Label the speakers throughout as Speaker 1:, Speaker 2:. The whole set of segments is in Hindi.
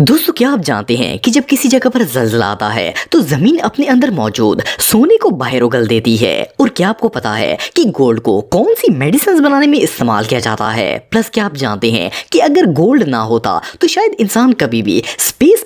Speaker 1: दोस्तों क्या आप जानते हैं कि जब किसी जगह पर जलजला आता है तो जमीन अपने अंदर मौजूद सोने को बाहर उगल देती है और क्या आपको पता है कि गोल्ड को कौन सी मेडिसिन बनाने में इस्तेमाल किया जाता है प्लस क्या आप जानते हैं कि अगर गोल्ड ना होता तो शायद इंसान कभी भी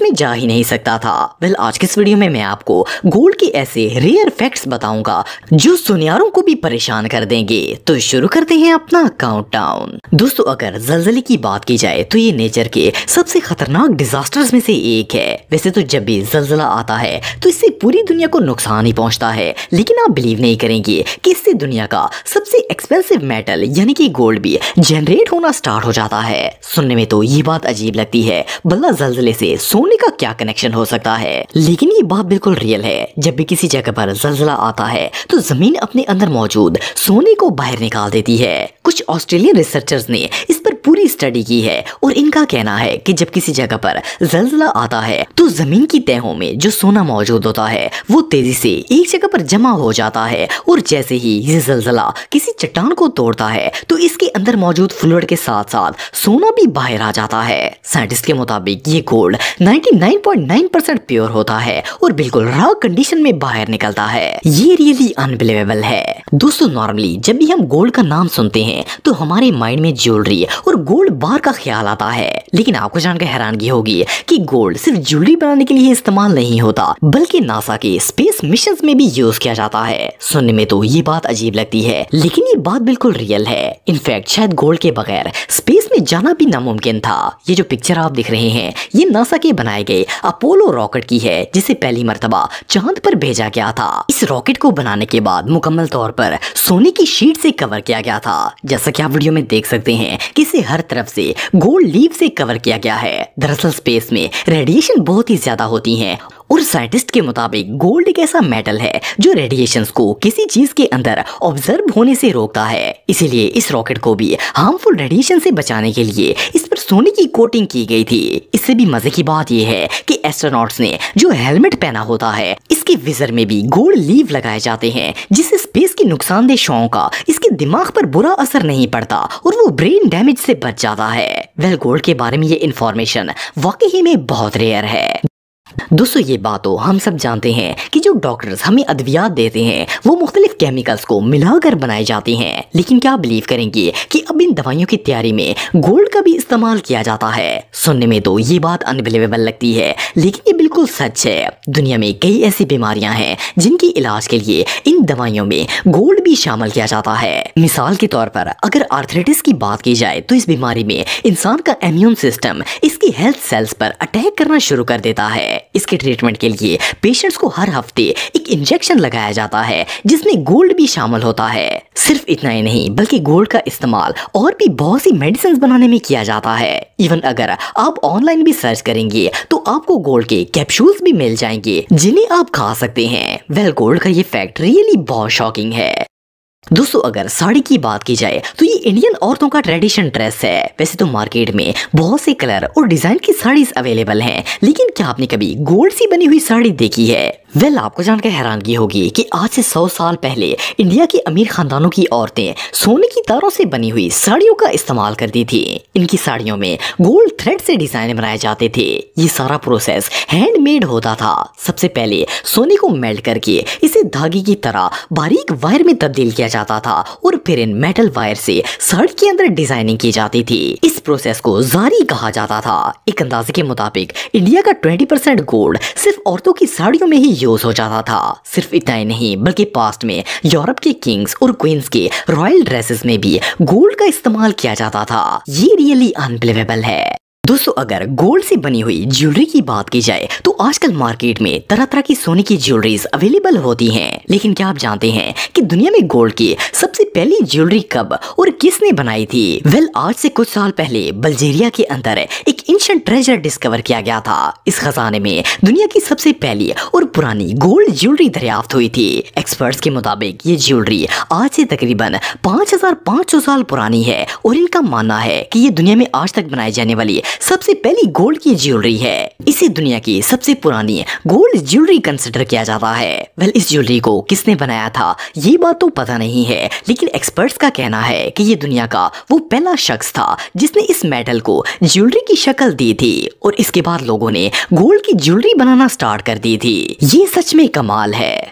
Speaker 1: में जा ही नहीं सकता था वेल आज के इस वीडियो में मैं आपको गोल्ड के ऐसे रेयर फैक्ट्स बताऊंगा जो सुनियारों को भी परेशान कर देंगे तो शुरू करते हैं अपना काउंटडाउन दोस्तों अगर जलजले की बात की जाए तो ये नेचर के सबसे खतरनाक डिजास्टर्स में से एक है वैसे तो जब भी जलजला आता है तो इससे पूरी दुनिया को नुकसान ही पहुंचता है लेकिन आप बिलीव नहीं करेंगे कि इससे दुनिया का सबसे एक्सपेंसिव मेटल यानी कि गोल्ड भी जनरेट होना स्टार्ट हो जाता है सुनने में तो ये बात अजीब लगती है बल्ला जलजले से सोने सोनी का क्या कनेक्शन हो सकता है लेकिन ये बात बिल्कुल रियल है जब भी किसी जगह पर जलजला आता है तो जमीन अपने अंदर मौजूद सोने को बाहर निकाल देती है कुछ ऑस्ट्रेलियन रिसर्चर्स ने इस पर पूरी स्टडी की है और इनका कहना है कि जब किसी जगह पर जलजला आता है तो जमीन की तहों में जो सोना मौजूद होता है वो तेजी से एक जगह पर जमा हो जाता है और जैसे ही ये जलजिला किसी चट्टान को तोड़ता है तो इसके अंदर मौजूद फ्लूड के साथ साथ सोना भी बाहर आ जाता है साइंटिस्ट के मुताबिक ये गोल्ड 99.9 परसेंट प्योर होता है और बिल्कुल रॉ कंडीशन में बाहर निकलता है ये रियली अनबिलीवेबल है दोस्तों नॉर्मली जब भी हम गोल्ड का नाम सुनते हैं तो हमारे माइंड में ज्वेलरी और गोल्ड बार का ख्याल आता है लेकिन आपको जानकर हैरानगी होगी कि गोल्ड सिर्फ ज्वेलरी बनाने के लिए इस्तेमाल नहीं होता बल्कि नासा के स्पेस मिशन में भी यूज किया जाता है सुनने में तो ये बात अजीब लगती है लेकिन ये बात बिल्कुल रियल है इनफैक्ट शायद गोल्ड के बगैर स्पेस में जाना भी नामुमकिन था ये जो पिक्चर आप दिख रहे हैं ये नासा के बनाए गए अपोलो रॉकेट की है जिसे पहली मरतबा चांद पर भेजा गया था इस रॉकेट को बनाने के बाद मुकम्मल तौर पर सोने की शीट से कवर किया गया था जैसा कि आप वीडियो में देख सकते हैं कि इसे इसे हर तरफ से गोल्ड लीव से कवर किया गया है दरअसल स्पेस में रेडिएशन बहुत ही ज्यादा होती है और साइंटिस्ट के मुताबिक गोल्ड एक ऐसा मेटल है जो रेडिएशन को किसी चीज के अंदर ऑब्जर्व होने से रोकता है इसीलिए इस रॉकेट को भी हार्मफुल रेडिएशन से बचाने के लिए इस पर सोने की कोटिंग की गई थी इससे भी मजे की बात यह है कि एस्ट्रोनॉट्स ने जो हेलमेट पहना होता है इसके विजर में भी गोल्ड लीव लगाए जाते हैं जिससे स्पेस के नुकसानदेह शो का इसके दिमाग पर बुरा असर नहीं पड़ता और वो ब्रेन डैमेज से से बच जाता है वेल गोल्ड के बारे में ये इन्फॉर्मेशन वाकई में बहुत रेयर है दोस्तों ये बात हो तो हम सब जानते हैं कि जो डॉक्टर्स हमें अद्वियात देते हैं वो मुख्तलिफ केमिकल्स को मिलाकर बनाए जाते हैं लेकिन क्या बिलीव करेंगे कि अब इन दवाइयों की तैयारी में गोल्ड का भी इस्तेमाल किया जाता है सुनने में तो ये बात अनबिलीवेबल लगती है लेकिन ये बिल्कुल सच है दुनिया में कई ऐसी बीमारियां हैं जिनके इलाज के लिए इन दवाइयों में गोल्ड भी शामिल किया जाता है मिसाल के तौर पर अगर आर्थराइटिस की बात की जाए तो इस बीमारी में इंसान का इम्यून सिस्टम इसकी हेल्थ सेल्स पर अटैक करना शुरू कर देता है इसके ट्रीटमेंट के लिए पेशेंट्स को हर हफ्ते एक इंजेक्शन लगाया जाता है जिसमें गोल्ड भी शामिल होता है सिर्फ इतना ही नहीं बल्कि गोल्ड का इस्तेमाल और भी बहुत सी मेडिसिन बनाने में किया जाता है इवन अगर आप ऑनलाइन भी सर्च करेंगे तो आपको गोल्ड के कैप्सूल भी मिल जाएंगे जिन्हें आप खा सकते हैं वेल गोल्ड का ये फैक्ट रियली बहुत शॉकिंग है दोस्तों अगर साड़ी की बात की जाए तो ये इंडियन औरतों का ट्रेडिशन ड्रेस है वैसे तो मार्केट में बहुत से कलर और डिजाइन की साड़ीज अवेलेबल हैं लेकिन क्या आपने कभी गोल्ड सी बनी हुई साड़ी देखी है वेल आपको जानकर हैरानगी होगी कि आज से 100 साल पहले इंडिया के अमीर खानदानों की औरतें सोने की तारों से बनी हुई साड़ियों का इस्तेमाल करती थी इनकी साड़ियों में गोल्ड थ्रेड से डिजाइन बनाए जाते थे ये सारा प्रोसेस हैंडमेड होता था सबसे पहले सोने को मेल्ट करके इसे धागे की तरह बारीक वायर में तब्दील किया जाता था और फिर इन मेटल वायर से सड़क के अंदर डिजाइनिंग की जाती थी इस प्रोसेस को जारी कहा जाता था एक अंदाजे के मुताबिक इंडिया का 20 परसेंट गोल्ड सिर्फ औरतों की साड़ियों में ही यूज हो जाता था सिर्फ इतना ही नहीं बल्कि पास्ट में यूरोप के किंग्स और क्वींस के रॉयल ड्रेसेस में भी गोल्ड का इस्तेमाल किया जाता था ये रियली अनबिलीवेबल है दोस्तों अगर गोल्ड से बनी हुई ज्वेलरी की बात की जाए तो आजकल मार्केट में तरह तरह की सोने की ज्वेलरीज अवेलेबल होती हैं लेकिन क्या आप जानते हैं कि दुनिया में गोल्ड की सबसे पहली ज्वेलरी कब और किसने बनाई थी वेल आज से कुछ साल पहले बल्जेरिया के अंदर एक इंशंट ट्रेजर डिस्कवर किया गया था इस खजाने में दुनिया की सबसे पहली और पुरानी गोल्ड ज्वेलरी दरियाफ्त हुई थी एक्सपर्ट के मुताबिक ये ज्वेलरी आज से तकरीबन पाँच साल पुरानी है और इनका मानना है की ये दुनिया में आज तक बनाई जाने वाली सबसे पहली गोल्ड की ज्वेलरी है इसे दुनिया की सबसे पुरानी गोल्ड ज्वेलरी कंसिडर किया जाता है वेल इस ज्वेलरी को किसने बनाया था ये बात तो पता नहीं है लेकिन एक्सपर्ट्स का कहना है कि ये दुनिया का वो पहला शख्स था जिसने इस मेडल को ज्वेलरी की शक्ल दी थी और इसके बाद लोगों ने गोल्ड की ज्वेलरी बनाना स्टार्ट कर दी थी ये सच में कमाल है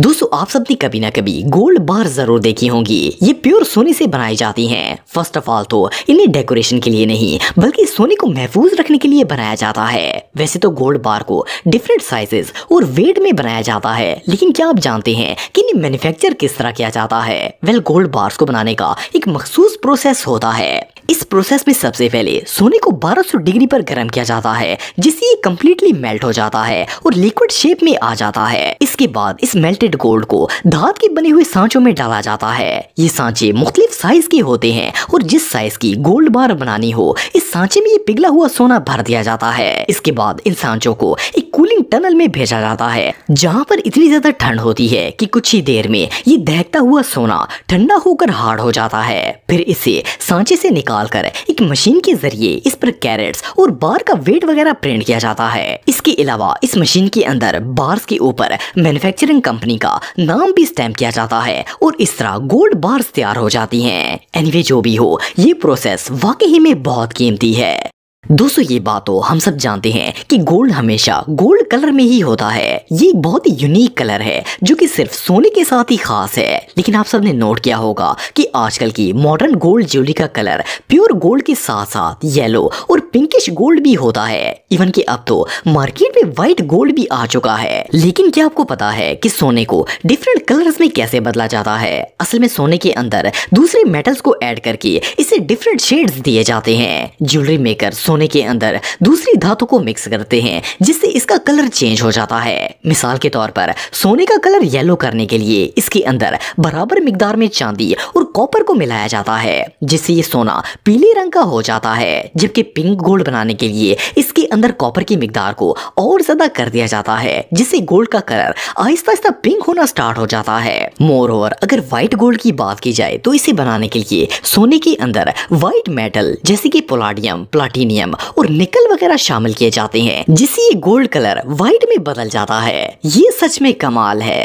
Speaker 1: दोस्तों आप सबने कभी ना कभी गोल्ड बार जरूर देखी होंगी ये प्योर सोने से बनाई जाती हैं फर्स्ट ऑफ ऑल तो इन्हें डेकोरेशन के लिए नहीं बल्कि सोने को महफूज रखने के लिए बनाया जाता है वैसे तो गोल्ड बार को डिफरेंट साइजेस और वेट में बनाया जाता है लेकिन क्या आप जानते हैं कि इन्हें मैन्युफैक्चर किस तरह किया जाता है वेल गोल्ड बार्स को बनाने का एक मखसूस प्रोसेस होता है प्रोसेस में सबसे पहले सोने को 1200 डिग्री पर गर्म किया जाता है जिससे ये कम्प्लीटली मेल्ट हो जाता है और लिक्विड शेप में आ जाता है इसके बाद इस मेल्टेड गोल्ड को धात के बने हुए सांचों में डाला जाता है ये सांचे मुख्तलिफ साइज के होते हैं और जिस साइज की गोल्ड बार बनानी हो इस सांचे में ये पिघला हुआ सोना भर दिया जाता है इसके बाद इन सांचों को एक कूलिंग टनल में भेजा जाता है जहाँ पर इतनी ज्यादा ठंड होती है की कुछ ही देर में ये दहकता हुआ सोना ठंडा होकर हार्ड हो जाता है फिर इसे सांचे से निकाल कर मिलाकर एक मशीन के जरिए इस पर कैरेट्स और बार का वेट वगैरह प्रिंट किया जाता है इसके अलावा इस मशीन के अंदर बार्स के ऊपर मैन्युफैक्चरिंग कंपनी का नाम भी स्टैम्प किया जाता है और इस तरह गोल्ड बार्स तैयार हो जाती हैं एनीवे anyway, जो भी हो ये प्रोसेस वाकई में बहुत कीमती है दोस्तों ये बात तो हम सब जानते हैं कि गोल्ड हमेशा गोल्ड कलर में ही होता है ये बहुत ही यूनिक कलर है जो कि सिर्फ सोने के साथ ही खास है लेकिन आप सबने नोट किया होगा कि आजकल की मॉडर्न गोल्ड ज्वेलरी का कलर प्योर गोल्ड के साथ साथ येलो और पिंकिश गोल्ड भी होता है इवन कि अब तो मार्केट में व्हाइट गोल्ड भी आ चुका है लेकिन क्या आपको पता है कि सोने को डिफरेंट कलर्स में कैसे बदला जाता है असल में सोने के अंदर दूसरे मेटल्स को ऐड करके इसे डिफरेंट शेड्स दिए जाते हैं ज्वेलरी मेकर सोने के अंदर दूसरी धातु को मिक्स करते हैं जिससे इसका कलर चेंज हो जाता है मिसाल के तौर पर सोने का कलर येलो करने के लिए इसके अंदर बराबर मिकदार में चांदी और कॉपर को मिलाया जाता है जिससे ये सोना पीले रंग का हो जाता है जबकि पिंक गोल्ड बनाने के लिए इसके अंदर कॉपर की मिकदार को और ज्यादा कर दिया जाता है जिससे गोल्ड का कलर आहिस्ता आहिस्ता पिंक होना स्टार्ट हो जाता है मोर ओवर अगर व्हाइट गोल्ड की बात की जाए तो इसे बनाने के लिए सोने के अंदर व्हाइट मेटल जैसे की पोलाडियम प्लाटीनियम और निकल वगैरह शामिल किए जाते हैं जिससे ये गोल्ड कलर व्हाइट में बदल जाता है ये सच में कमाल है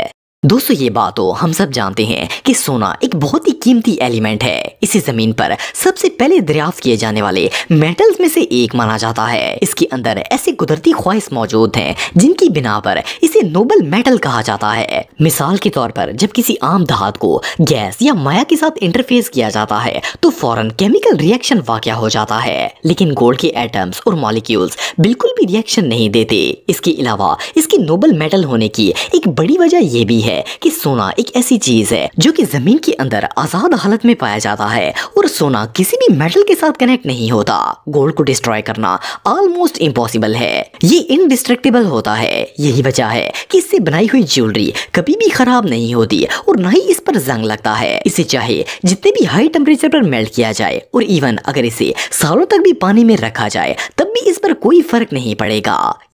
Speaker 1: दोस्तों ये बात हो तो हम सब जानते हैं कि सोना एक बहुत ही कीमती एलिमेंट है इसे जमीन पर सबसे पहले दरियाफ्त किए जाने वाले मेटल्स में से एक माना जाता है इसके अंदर ऐसे कुदरती ख्वाहिश मौजूद हैं जिनकी बिना पर इसे नोबल मेटल कहा जाता है मिसाल के तौर पर जब किसी आम धात को गैस या माया के साथ इंटरफेस किया जाता है तो फौरन केमिकल रिएक्शन वाक्य हो जाता है लेकिन गोल्ड के एटम्स और मॉलिक्यूल्स बिल्कुल भी रिएक्शन नहीं देते इसके अलावा इसके नोबल मेटल होने की एक बड़ी वजह यह भी है है कि सोना एक ऐसी चीज है जो कि जमीन के अंदर आजाद हालत में पाया जाता है और सोना किसी भी मेटल के साथ कनेक्ट नहीं होता गोल्ड को डिस्ट्रॉय करना ऑलमोस्ट इम्पॉसिबल है ये इनडिस्ट्रक्टेबल होता है यही वजह है की इससे बनाई हुई ज्वेलरी कभी भी खराब नहीं होती और न ही इस पर जंग लगता है इसे चाहे जितने भी हाई टेम्परेचर पर मेल्ट किया जाए और इवन अगर इसे सालों तक भी पानी में रखा जाए तब भी इस पर कोई फर्क नहीं पड़ेगा